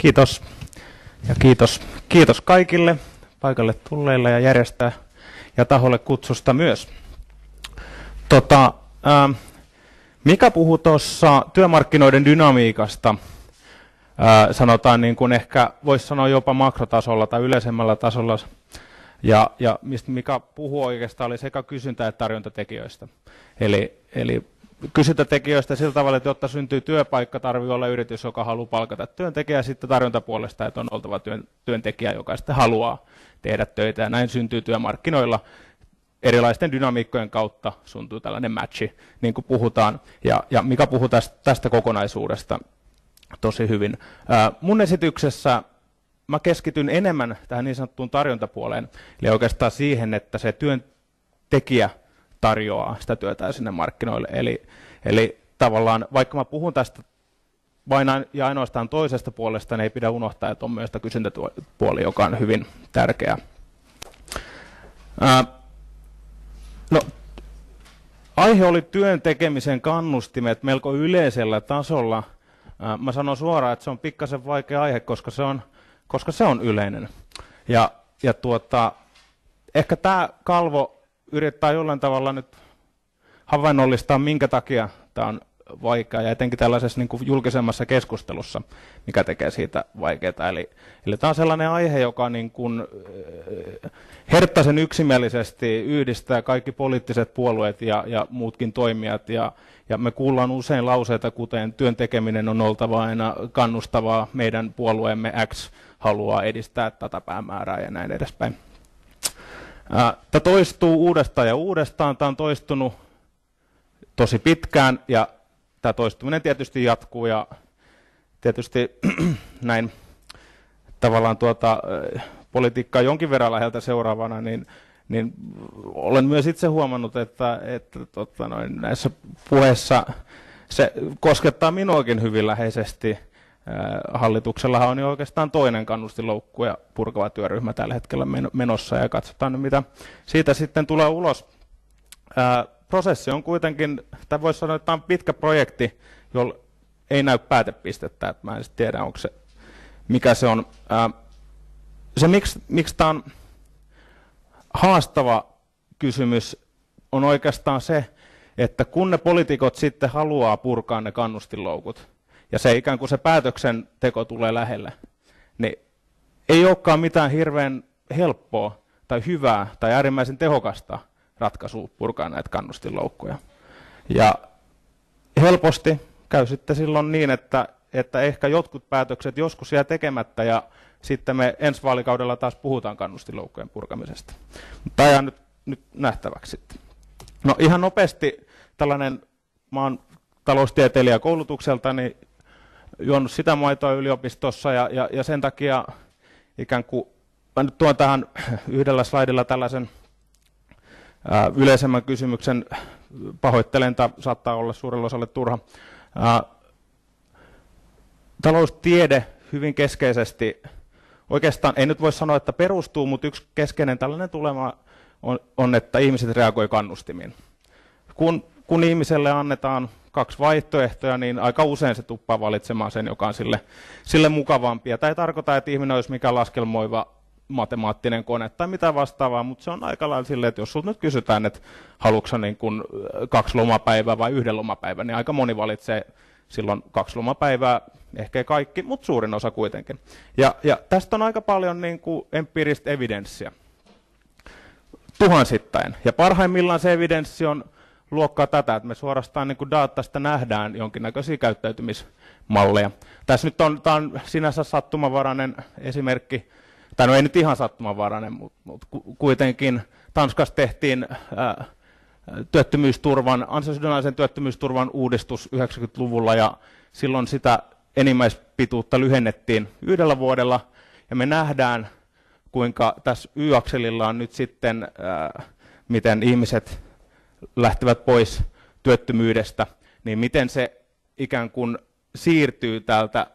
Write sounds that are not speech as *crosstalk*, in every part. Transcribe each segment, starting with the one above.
Kiitos. Ja kiitos, kiitos kaikille paikalle tulleille ja järjestää ja taholle kutsusta myös. Tota, ää, ähm, Mika puhui tuossa työmarkkinoiden dynamiikasta, ää, äh, sanotaan niin kuin ehkä voisi sanoa jopa makrotasolla tai yleisemmällä tasolla, ja, ja mistä Mika puhuu oikeastaan oli sekä kysyntä- että tarjontatekijöistä. Eli, eli kysyntätekijöistä sillä tavalla, että jotta syntyy työpaikka, tarvii olla yritys, joka haluaa palkata työntekijää, sitten tarjontapuolesta, että on oltava työntekijä, joka sitten haluaa tehdä töitä, ja näin syntyy työmarkkinoilla erilaisten dynamiikkojen kautta syntyy tällainen matchi, niin kuin puhutaan, ja, ja Mika puhuu tästä, tästä kokonaisuudesta tosi hyvin. Ää, mun esityksessä mä keskityn enemmän tähän niin sanottuun tarjontapuoleen, eli oikeastaan siihen, että se työntekijä tarjoaa sitä työtä sinne markkinoille. Eli, eli tavallaan vaikka mä puhun tästä vain ja ainoastaan toisesta puolesta, niin ei pidä unohtaa, että on myös kysyntäpuoli, joka on hyvin tärkeä. Ää, no, aihe oli työn tekemisen kannustimet melko yleisellä tasolla. Ää, mä sanon suoraan, että se on pikkasen vaikea aihe, koska se on, koska se on yleinen. Ja, ja tuota, ehkä tämä kalvo yrittää jollain tavalla nyt havainnollistaa, minkä takia tämä on vaikea, ja etenkin tällaisessa niin kuin julkisemmassa keskustelussa, mikä tekee siitä vaikeaa. Eli, eli tämä on sellainen aihe, joka niin kuin, äh, herttäisen yksimielisesti yhdistää kaikki poliittiset puolueet ja, ja muutkin toimijat, ja, ja me kuullaan usein lauseita, kuten työn tekeminen on oltava aina kannustavaa, meidän puolueemme X haluaa edistää tätä päämäärää ja näin edespäin. Tämä toistuu uudestaan ja uudestaan. Tämä on toistunut tosi pitkään ja tämä toistuminen tietysti jatkuu ja tietysti *clears throat* näin tavallaan tuota, politiikkaa jonkin verran läheltä seuraavana, niin, niin olen myös itse huomannut, että, että tota noin, näissä puheissa se koskettaa minuakin hyvin läheisesti – Hallituksella on jo oikeastaan toinen ja purkava työryhmä tällä hetkellä menossa ja katsotaan nyt, mitä siitä sitten tulee ulos. prosessi on kuitenkin, tai voisi sanoa, että tämä on pitkä projekti, jolla ei näy päätepistettä. Että mä en tiedä, onko se, mikä se on. se, miksi, miksi tämä on haastava kysymys, on oikeastaan se, että kun ne poliitikot sitten haluaa purkaa ne kannustinloukut, ja se ikään kuin se päätöksenteko tulee lähelle, niin ei olekaan mitään hirveän helppoa tai hyvää tai äärimmäisen tehokasta ratkaisua purkaa näitä kannustinloukkuja. Ja helposti käy sitten silloin niin, että, että ehkä jotkut päätökset joskus jää tekemättä ja sitten me ensi vaalikaudella taas puhutaan kannustinloukkujen purkamisesta. Mutta ajan nyt, nyt nähtäväksi sitten. No ihan nopeasti tällainen, mä oon taloustieteilijä koulutukselta, niin juonut sitä maitoa yliopistossa ja, ja, ja sen takia ikään kuin, mä nyt tuon tähän yhdellä slaidilla tällaisen ää, yleisemmän kysymyksen, pahoittelen, tämä saattaa olla suurella osalle turha. Ää, taloustiede hyvin keskeisesti, oikeastaan ei nyt voi sanoa, että perustuu, mutta yksi keskeinen tällainen tulema on, on että ihmiset reagoi kannustimiin. Kun kun ihmiselle annetaan kaksi vaihtoehtoja, niin aika usein se tuppaa valitsemaan sen, joka on sille, sille mukavampi. tämä ei tarkoita, että ihminen olisi mikään laskelmoiva matemaattinen kone tai mitä vastaavaa, mutta se on aika lailla silleen, että jos sinulta nyt kysytään, että haluatko niin kuin kaksi lomapäivää vai yhden lomapäivän, niin aika moni valitsee silloin kaksi lomapäivää, ehkä kaikki, mutta suurin osa kuitenkin. Ja, ja tästä on aika paljon niin kuin empiiristä evidenssiä, tuhansittain. Ja parhaimmillaan se evidenssi on luokkaa tätä, että me suorastaan niin datasta nähdään jonkinnäköisiä käyttäytymismalleja. Tässä nyt on, tämä on sinänsä sattumanvarainen esimerkki, tai no ei nyt ihan sattumanvarainen, mutta, mutta kuitenkin Tanskassa tehtiin ää, työttömyysturvan, ansiosidonnaisen työttömyysturvan uudistus 90-luvulla ja silloin sitä enimmäispituutta lyhennettiin yhdellä vuodella ja me nähdään, kuinka tässä Y-akselilla on nyt sitten, ää, miten ihmiset lähtevät pois työttömyydestä, niin miten se ikään kuin siirtyy täältä,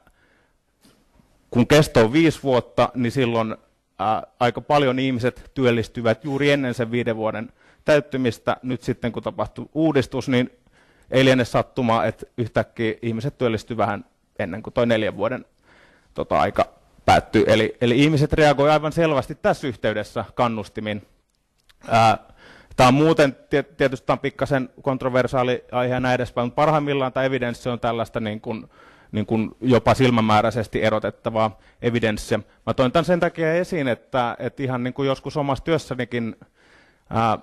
kun kesto on viisi vuotta, niin silloin ää, aika paljon ihmiset työllistyvät juuri ennen sen viiden vuoden täyttymistä. Nyt sitten kun tapahtuu uudistus, niin ei liene sattumaa, että yhtäkkiä ihmiset työllistyvät vähän ennen kuin tuo neljän vuoden tota, aika päättyy. Eli, eli ihmiset reagoivat aivan selvästi tässä yhteydessä kannustimin. Ää, Tämä on muuten, tietysti tämä on pikkasen kontroversaali aihe näin edespäin, mutta parhaimmillaan tämä evidenssi on tällaista niin kuin, niin kuin jopa silmämääräisesti erotettavaa evidenssiä. Mä toin tämän sen takia esiin, että, että ihan niin kuin joskus omassa työssänikin ää,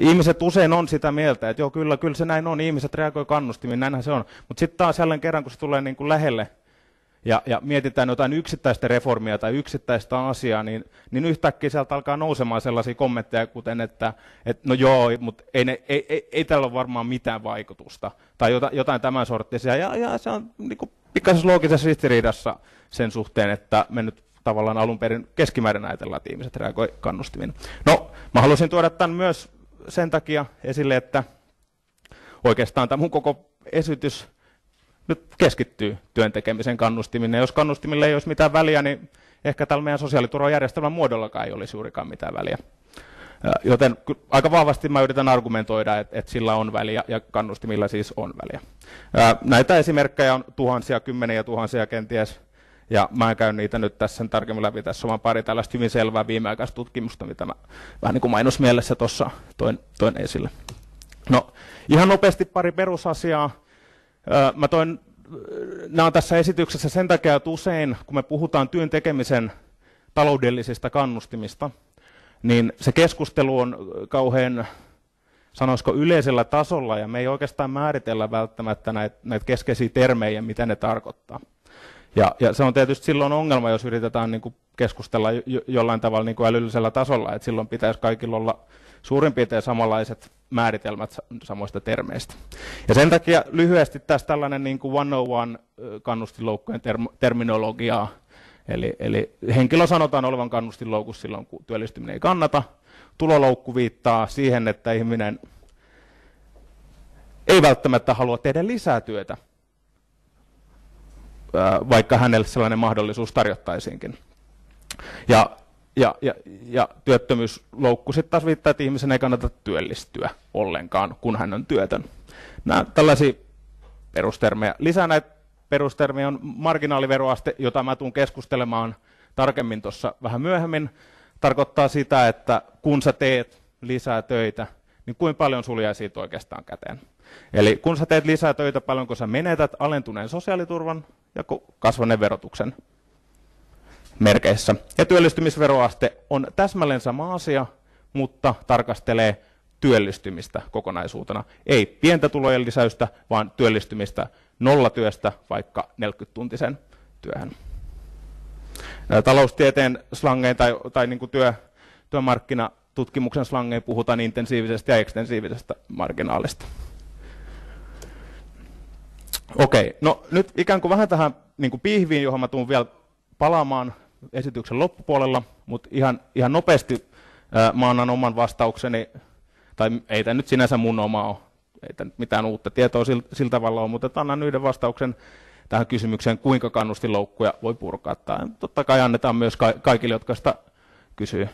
ihmiset usein on sitä mieltä, että joo, kyllä, kyllä se näin on, ihmiset reagoi kannustimiin, näinhän se on. Mutta sitten taas jälleen kerran, kun se tulee niin kuin lähelle ja, ja mietitään jotain yksittäistä reformia tai yksittäistä asiaa, niin, niin yhtäkkiä sieltä alkaa nousemaan sellaisia kommentteja, kuten että, että no joo, mutta ei, ne, ei, ei, ei tällä ole varmaan mitään vaikutusta, tai jotain, tämän sorttisia, ja, ja se on niin kuin pikkaisessa loogisessa ristiriidassa sen suhteen, että me nyt tavallaan alun perin keskimäärin ajatellaan, että ihmiset reagoi kannustimin. No, mä halusin tuoda tämän myös sen takia esille, että oikeastaan tämä mun koko esitys nyt keskittyy työn tekemisen kannustiminen. Jos kannustimille ei olisi mitään väliä, niin ehkä tällä meidän sosiaaliturvajärjestelmän muodollakaan ei olisi juurikaan mitään väliä. Joten aika vahvasti mä yritän argumentoida, että, että sillä on väliä ja kannustimilla siis on väliä. Näitä esimerkkejä on tuhansia, kymmeniä tuhansia kenties, ja mä en käy niitä nyt tässä sen tarkemmin läpi. Tässä on vaan pari tällaista hyvin selvää viimeaikaista tutkimusta, mitä mä vähän niin kuin mainosmielessä tuossa toin, toin esille. No, ihan nopeasti pari perusasiaa. Mä toin, nämä on tässä esityksessä sen takia, että usein kun me puhutaan työn tekemisen taloudellisista kannustimista, niin se keskustelu on kauhean, sanoisiko, yleisellä tasolla, ja me ei oikeastaan määritellä välttämättä näitä, näitä keskeisiä termejä, mitä ne tarkoittaa. Ja, ja se on tietysti silloin ongelma, jos yritetään niin kuin keskustella jo, jollain tavalla niin kuin älyllisellä tasolla, että silloin pitäisi kaikilla olla suurin piirtein samanlaiset määritelmät samoista termeistä. Ja sen takia lyhyesti tässä tällainen niin kuin 101 kannustinloukkojen term- terminologiaa. Eli, eli henkilö sanotaan olevan kannustinloukussa silloin, kun työllistyminen ei kannata. Tuloloukku viittaa siihen, että ihminen ei välttämättä halua tehdä lisää työtä, vaikka hänelle sellainen mahdollisuus tarjottaisiinkin. Ja ja, ja, ja työttömyysloukku sitten taas viittaa, että ihmisen ei kannata työllistyä ollenkaan, kun hän on työtön. Nämä tällaisia perustermejä. Lisää näitä perustermejä on marginaaliveroaste, jota mä tuun keskustelemaan tarkemmin tuossa vähän myöhemmin. Tarkoittaa sitä, että kun sä teet lisää töitä, niin kuinka paljon sulla jää siitä oikeastaan käteen. Eli kun sä teet lisää töitä, paljonko sä menetät alentuneen sosiaaliturvan ja kasvaneen verotuksen merkeissä. Ja työllistymisveroaste on täsmälleen sama asia, mutta tarkastelee työllistymistä kokonaisuutena. Ei pientä tulojen lisäystä, vaan työllistymistä nollatyöstä vaikka 40-tuntisen työhön. Taloustieteen slangeen tai, tai niin kuin työ, työmarkkinatutkimuksen slangeen puhutaan intensiivisestä ja ekstensiivisestä marginaalista. Okei, no nyt ikään kuin vähän tähän niin kuin pihviin, johon mä tuun vielä palaamaan esityksen loppupuolella, mutta ihan, ihan nopeasti mä annan oman vastaukseni, tai ei tämä nyt sinänsä mun oma ole, ei tämä mitään uutta tietoa sillä, sillä tavalla ole, mutta annan yhden vastauksen tähän kysymykseen, kuinka kannustinloukkuja voi purkaa. Tämä totta kai annetaan myös kaikille, jotka sitä kysyy.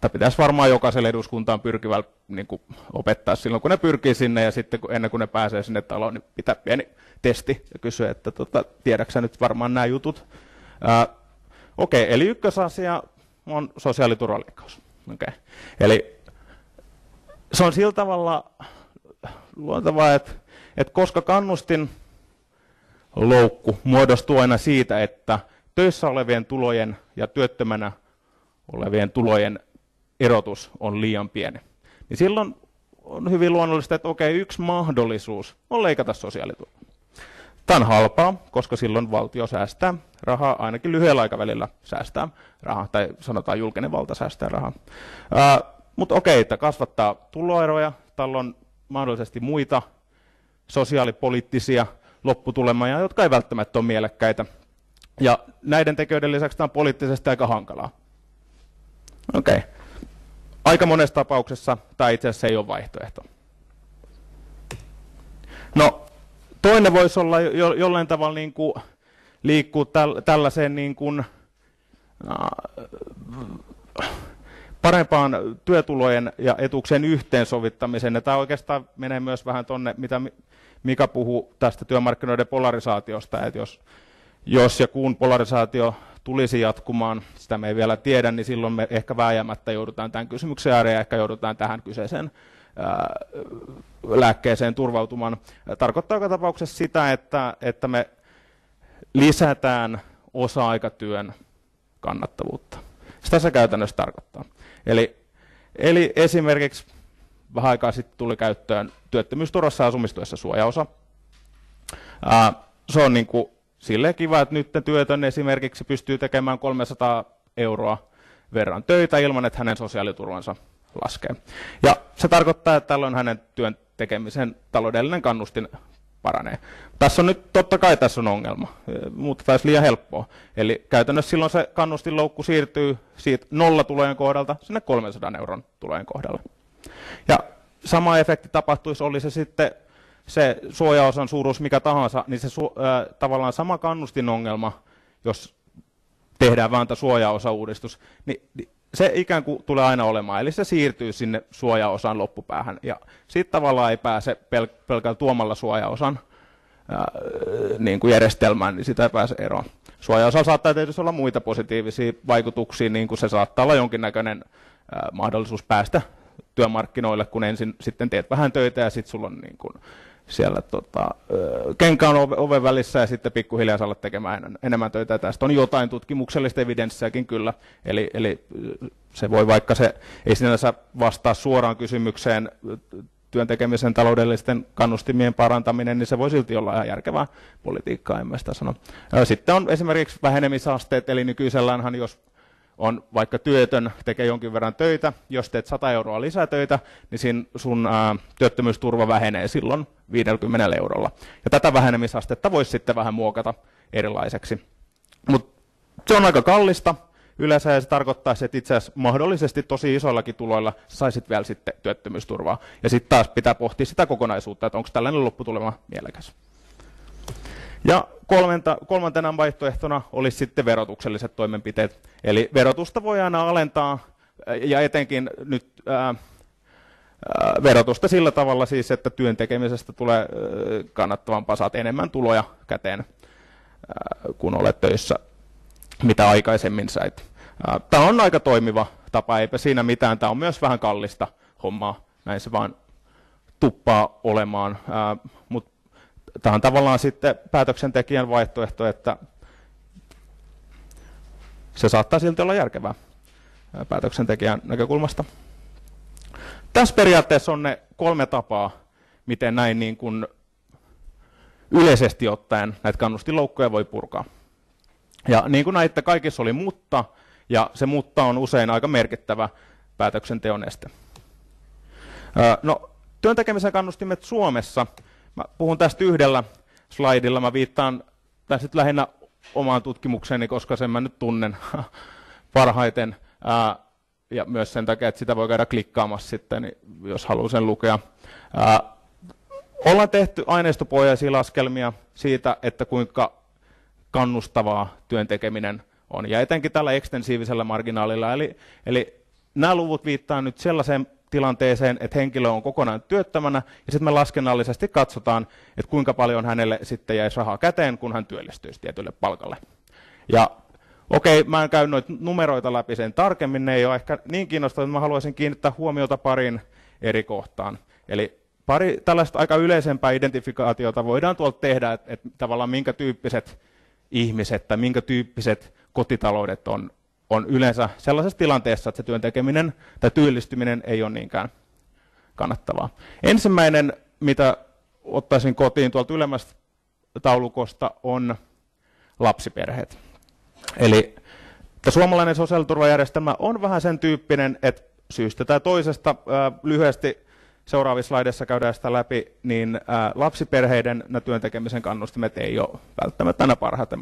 tämä pitäisi varmaan jokaiselle eduskuntaan pyrkivällä niin opettaa silloin, kun ne pyrkii sinne, ja sitten kun, ennen kuin ne pääsee sinne taloon, niin pitää pieni testi ja kysyä, että tota, tiedäksä nyt varmaan nämä jutut. Ää, Okei, eli ykkösasia on sosiaaliturvallikkaus. Okei. Eli se on sillä tavalla luontavaa, että, että koska kannustin loukku muodostuu aina siitä, että töissä olevien tulojen ja työttömänä olevien tulojen erotus on liian pieni, niin silloin on hyvin luonnollista, että okei, yksi mahdollisuus on leikata sosiaaliturvaa. Tämä on halpaa, koska silloin valtio säästää rahaa, ainakin lyhyellä aikavälillä säästää rahaa, tai sanotaan julkinen valta säästää rahaa. mutta okei, että kasvattaa tuloeroja, tällä on mahdollisesti muita sosiaalipoliittisia lopputulemia, jotka ei välttämättä ole mielekkäitä. Ja näiden tekijöiden lisäksi tämä on poliittisesti aika hankalaa. Okei. Okay. Aika monessa tapauksessa tämä itse asiassa ei ole vaihtoehto. No, Toinen voisi olla jo, jollain tavalla niin kuin liikkuu täl, tällaiseen niin kuin, parempaan työtulojen ja etuuksien yhteensovittamiseen. Ja tämä oikeastaan menee myös vähän tuonne, mitä Mika puhuu tästä työmarkkinoiden polarisaatiosta, että jos, jos ja kun polarisaatio tulisi jatkumaan, sitä me ei vielä tiedä, niin silloin me ehkä vääjäämättä joudutaan tämän kysymyksen ääreen ja ehkä joudutaan tähän kyseiseen lääkkeeseen turvautuman. Tarkoittaa joka tapauksessa sitä, että, että me lisätään osa-aikatyön kannattavuutta. Sitä se käytännössä tarkoittaa. Eli, eli esimerkiksi vähän aikaa sitten tuli käyttöön työttömyysturvassa ja asumistuessa suojaosa. Ää, se on niin kuin silleen kiva, että nyt työtön esimerkiksi pystyy tekemään 300 euroa verran töitä ilman, että hänen sosiaaliturvansa laskee. Ja se tarkoittaa, että tällöin hänen työn tekemisen taloudellinen kannustin paranee. Tässä on nyt, totta kai tässä on ongelma, mutta olisi liian helppoa. Eli käytännössä silloin se kannustinloukku siirtyy siitä nollatulojen kohdalta sinne 300 euron tulojen kohdalle. Ja sama efekti tapahtuisi, oli se sitten se suojaosan suuruus mikä tahansa, niin se su- äh, tavallaan sama kannustinongelma, jos tehdään vain tämä suojaosauudistus, niin, niin se ikään kuin tulee aina olemaan, eli se siirtyy sinne suojaosan loppupäähän, ja sitten tavallaan ei pääse pel- pelkällä tuomalla suojaosan ää, niin kuin järjestelmään, niin sitä ei pääse eroon. Suojaosa saattaa tietysti olla muita positiivisia vaikutuksia, niin kuin se saattaa olla jonkinnäköinen ää, mahdollisuus päästä työmarkkinoille, kun ensin sitten teet vähän töitä ja sitten sulla on niin kuin, siellä tota, kenkään oven välissä ja sitten pikkuhiljaa saada tekemään enemmän töitä. Tästä on jotain tutkimuksellista evidenssiäkin kyllä, eli, eli se voi vaikka se ei sinänsä vastaa suoraan kysymykseen työn tekemisen taloudellisten kannustimien parantaminen, niin se voi silti olla ihan järkevää politiikkaa, en mä sitä sano. Sitten on esimerkiksi vähenemisasteet, eli nykyiselläänhän jos on vaikka työtön, tekee jonkin verran töitä, jos teet 100 euroa lisätöitä, niin sin, sun ä, työttömyysturva vähenee silloin 50 eurolla. Ja tätä vähenemisastetta voisi sitten vähän muokata erilaiseksi. Mutta se on aika kallista. Yleensä ja se tarkoittaa, että itse asiassa mahdollisesti tosi isoillakin tuloilla saisit vielä sitten työttömyysturvaa. Ja sitten taas pitää pohtia sitä kokonaisuutta, että onko tällainen lopputulema mielekäs. Ja kolmenta, kolmantena vaihtoehtona olisi sitten verotukselliset toimenpiteet. Eli verotusta voi aina alentaa ja etenkin nyt ää, ää, verotusta sillä tavalla siis, että työn tekemisestä tulee ää, kannattavampaa, saat enemmän tuloja käteen, ää, kun olet töissä, mitä aikaisemmin sait. tämä on aika toimiva tapa, eipä siinä mitään. Tämä on myös vähän kallista hommaa, näin se vaan tuppaa olemaan, ää, mutta tämä on tavallaan sitten päätöksentekijän vaihtoehto, että se saattaa silti olla järkevää päätöksentekijän näkökulmasta. Tässä periaatteessa on ne kolme tapaa, miten näin niin kuin yleisesti ottaen näitä kannustinloukkoja voi purkaa. Ja niin kuin näitä kaikissa oli mutta, ja se mutta on usein aika merkittävä päätöksenteon este. No, työntekemisen kannustimet Suomessa – Mä puhun tästä yhdellä slaidilla. Mä viittaan tässä nyt lähinnä omaan tutkimukseni, koska sen mä nyt tunnen *laughs* parhaiten. Ää, ja myös sen takia, että sitä voi käydä klikkaamassa sitten, niin jos haluaa sen lukea. Ää, ollaan tehty aineistopohjaisia laskelmia siitä, että kuinka kannustavaa työn tekeminen on, ja etenkin tällä ekstensiivisellä marginaalilla. Eli, eli nämä luvut viittaa nyt sellaiseen tilanteeseen, että henkilö on kokonaan työttömänä, ja sitten me laskennallisesti katsotaan, että kuinka paljon hänelle sitten jäisi rahaa käteen, kun hän työllistyisi tietylle palkalle. Ja okei, okay, mä en käy noita numeroita läpi sen tarkemmin, ne ei ole ehkä niin kiinnostavaa, että mä haluaisin kiinnittää huomiota pariin eri kohtaan. Eli pari tällaista aika yleisempää identifikaatiota voidaan tuolta tehdä, että, että tavallaan minkä tyyppiset ihmiset tai minkä tyyppiset kotitaloudet on on yleensä sellaisessa tilanteessa, että se työn tekeminen tai työllistyminen ei ole niinkään kannattavaa. Ensimmäinen, mitä ottaisin kotiin tuolta ylemmästä taulukosta, on lapsiperheet. Eli että suomalainen sosiaaliturvajärjestelmä on vähän sen tyyppinen, että syystä tai toisesta lyhyesti seuraavissa slaideissa käydään sitä läpi, niin lapsiperheiden työn tekemisen kannustimet ei ole välttämättä aina parhaiten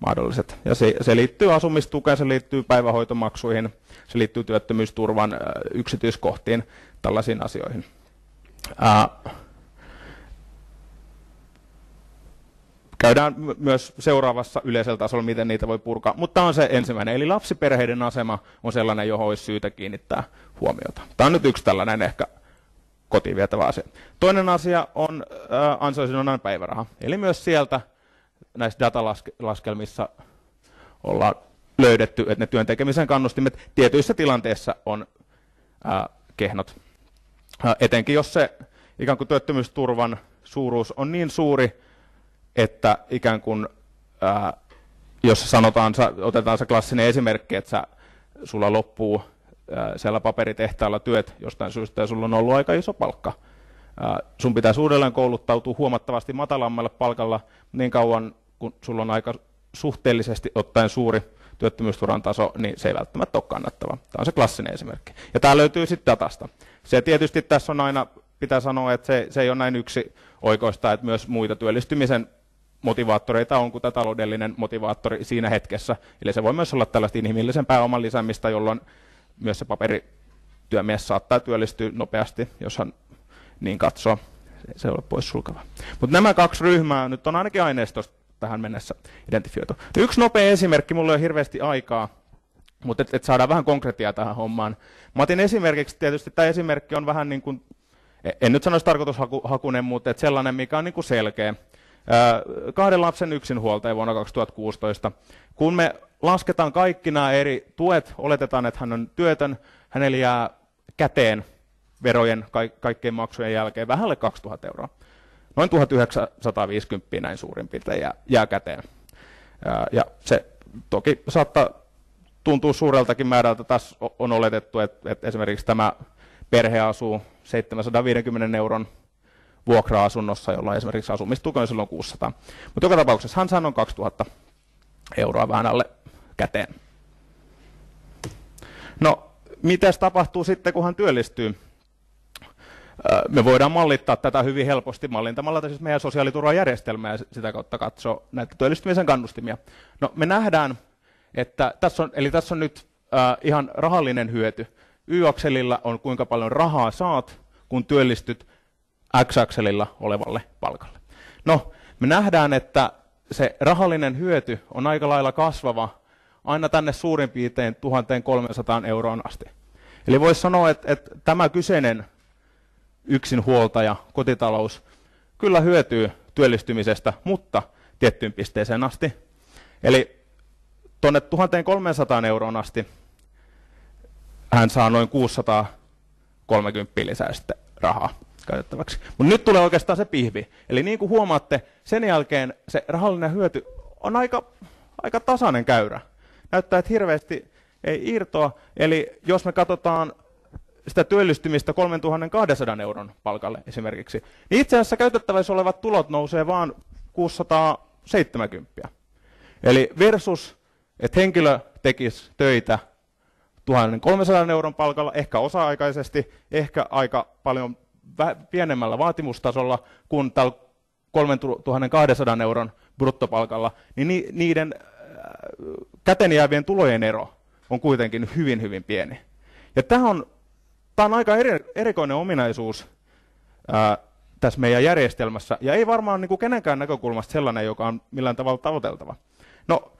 mahdolliset. Ja se, se liittyy asumistukeen, se liittyy päivähoitomaksuihin, se liittyy työttömyysturvan yksityiskohtiin, tällaisiin asioihin. käydään myös seuraavassa yleisellä tasolla, miten niitä voi purkaa. Mutta tämä on se ensimmäinen. Eli lapsiperheiden asema on sellainen, johon olisi syytä kiinnittää huomiota. Tämä on nyt yksi tällainen ehkä kotiin vietävä asia. Toinen asia on äh, ansiosidonnainen päiväraha. Eli myös sieltä näissä datalaskelmissa ollaan löydetty, että ne työn tekemisen kannustimet tietyissä tilanteissa on äh, kehnot. Äh, etenkin jos se ikään kuin työttömyysturvan suuruus on niin suuri, että ikään kuin, äh, jos sanotaan, otetaan se klassinen esimerkki, että sä, sulla loppuu siellä paperitehtaalla työt jostain syystä ja sulla on ollut aika iso palkka. Sun pitäisi uudelleen kouluttautua huomattavasti matalammalle palkalla niin kauan, kun sulla on aika suhteellisesti ottaen suuri työttömyysturan taso, niin se ei välttämättä ole kannattava. Tämä on se klassinen esimerkki. Ja tämä löytyy sitten datasta. Se tietysti tässä on aina, pitää sanoa, että se, se ei ole näin yksi oikoista, että myös muita työllistymisen motivaattoreita on kuin taloudellinen motivaattori siinä hetkessä. Eli se voi myös olla tällaista inhimillisen pääoman lisäämistä, jolloin myös se paperityömies saattaa työllistyä nopeasti, jos hän niin katsoo. Se ei ole poissulkava. Mutta nämä kaksi ryhmää nyt on ainakin aineistosta tähän mennessä identifioitu. Yksi nopea esimerkki, mulla ei ole hirveästi aikaa, mutta et, et saadaan vähän konkreettia tähän hommaan. Mä otin esimerkiksi, tietysti tämä esimerkki on vähän niin kuin, e, en nyt sanoisi tarkoitushakunen, mutta et sellainen, mikä on niin kuin selkeä kahden lapsen yksinhuoltaja vuonna 2016. Kun me lasketaan kaikki nämä eri tuet, oletetaan, että hän on työtön, hänellä jää käteen verojen ka- kaikkien maksujen jälkeen vähän alle 2000 euroa. Noin 1950 näin suurin piirtein jää, jää käteen. Ja se toki saattaa tuntua suureltakin määrältä. Tässä on oletettu, että, että esimerkiksi tämä perhe asuu 750 euron vuokra-asunnossa, jolla esimerkiksi asumistuki niin on silloin 600. Mutta joka tapauksessa hän sanoi 2000 euroa vähän alle käteen. No, mitäs tapahtuu sitten, kun hän työllistyy? Öö, me voidaan mallittaa tätä hyvin helposti mallintamalla siis meidän sosiaaliturvajärjestelmää ja sitä kautta katsoa näitä työllistymisen kannustimia. No, me nähdään, että tässä on, eli tässä on nyt öö, ihan rahallinen hyöty. Y-akselilla on kuinka paljon rahaa saat, kun työllistyt, X-akselilla olevalle palkalle. No, me nähdään, että se rahallinen hyöty on aika lailla kasvava aina tänne suurin piirtein 1300 euroon asti. Eli voisi sanoa, että, että tämä kyseinen yksinhuoltaja, kotitalous, kyllä hyötyy työllistymisestä, mutta tiettyyn pisteeseen asti. Eli tuonne 1300 euroon asti hän saa noin 630 lisää sitten rahaa käytettäväksi. Mutta nyt tulee oikeastaan se pihvi. Eli niin kuin huomaatte, sen jälkeen se rahallinen hyöty on aika, aika tasainen käyrä. Näyttää, että hirveästi ei irtoa. Eli jos me katsotaan sitä työllistymistä 3200 euron palkalle esimerkiksi, niin itse asiassa käytettävissä olevat tulot nousee vain 670. Eli versus, että henkilö tekisi töitä 1300 euron palkalla, ehkä osa-aikaisesti, ehkä aika paljon pienemmällä vaatimustasolla kuin tällä 3200 euron bruttopalkalla, niin niiden äh, käteen jäävien tulojen ero on kuitenkin hyvin, hyvin pieni. Ja tämä on, tämä on aika eri, erikoinen ominaisuus ää, äh, tässä meidän järjestelmässä, ja ei varmaan niin kuin kenenkään näkökulmasta sellainen, joka on millään tavalla tavoiteltava. No,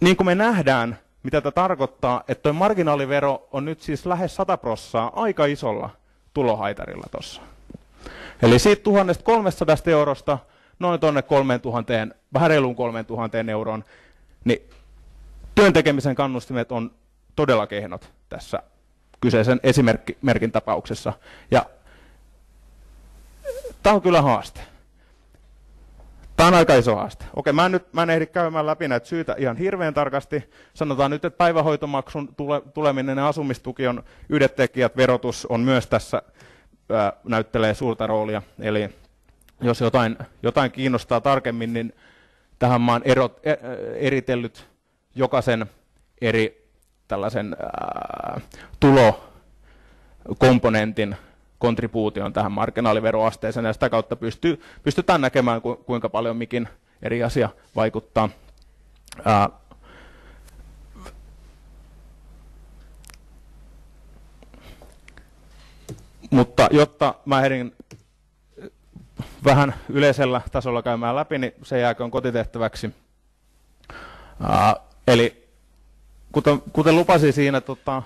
niin kuin me nähdään, mitä tämä tarkoittaa, että tuo marginaalivero on nyt siis lähes 100 prossaa aika isolla tulohaitarilla tuossa. Eli siitä 1300 eurosta noin tuonne 3000, vähän reiluun 3000 euroon, niin työntekemisen kannustimet on todella kehnot tässä kyseisen esimerkin tapauksessa. Ja tämä on kyllä haaste. Tämä on aika iso haaste. Okei, mä en nyt mä en ehdi käymään läpi näitä syitä ihan hirveän tarkasti. Sanotaan nyt, että päivähoitomaksun tule, tuleminen ja asumistuki on yhdet tekijät, verotus on myös tässä ää, näyttelee suurta roolia. Eli jos jotain, jotain kiinnostaa tarkemmin, niin tähän mä oon erot, er, eritellyt jokaisen eri tällaisen ää, tulokomponentin kontribuution tähän marginaaliveroasteeseen, ja sitä kautta pystyy, pystytään näkemään, ku, kuinka paljon mikin eri asia vaikuttaa. Ää, mutta jotta mä ehdin vähän yleisellä tasolla käymään läpi, niin se jääköön kotitehtäväksi. Ää, eli kuten, kuten lupasin siinä, tota,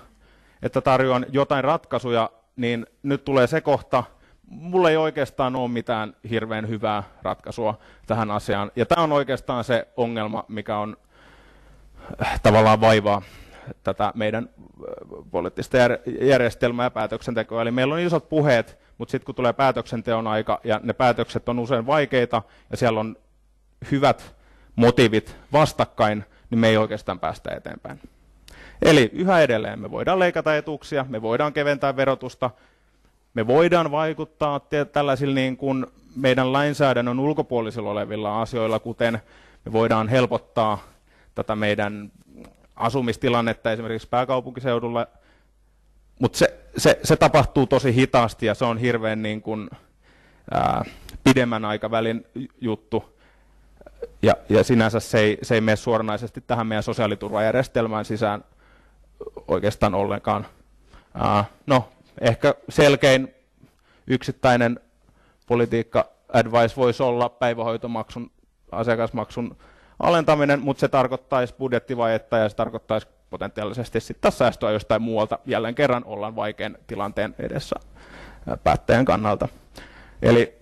että tarjoan jotain ratkaisuja niin nyt tulee se kohta, mulla ei oikeastaan ole mitään hirveän hyvää ratkaisua tähän asiaan. Ja tämä on oikeastaan se ongelma, mikä on äh, tavallaan vaivaa tätä meidän äh, poliittista järjestelmää ja päätöksentekoa. Eli meillä on isot puheet, mutta sitten kun tulee päätöksenteon aika, ja ne päätökset on usein vaikeita, ja siellä on hyvät motiivit vastakkain, niin me ei oikeastaan päästä eteenpäin. Eli yhä edelleen me voidaan leikata etuuksia, me voidaan keventää verotusta, me voidaan vaikuttaa tällaisilla niin kuin meidän lainsäädännön ulkopuolisilla olevilla asioilla, kuten me voidaan helpottaa tätä meidän asumistilannetta esimerkiksi pääkaupunkiseudulla, mutta se, se, se tapahtuu tosi hitaasti ja se on hirveän niin kuin, ää, pidemmän aikavälin juttu. Ja, ja sinänsä se ei, se ei mene suoranaisesti tähän meidän sosiaaliturvajärjestelmään sisään, oikeastaan ollenkaan. No, ehkä selkein yksittäinen politiikka advice voisi olla päivähoitomaksun, asiakasmaksun alentaminen, mutta se tarkoittaisi budjettivajetta ja se tarkoittaisi potentiaalisesti sitten säästöä jostain muualta. Jälleen kerran ollaan vaikean tilanteen edessä päättäjän kannalta. Eli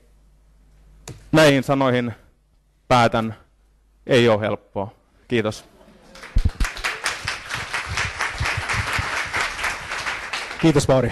näihin sanoihin päätän. Ei ole helppoa. Kiitos. Kiitos Mauri.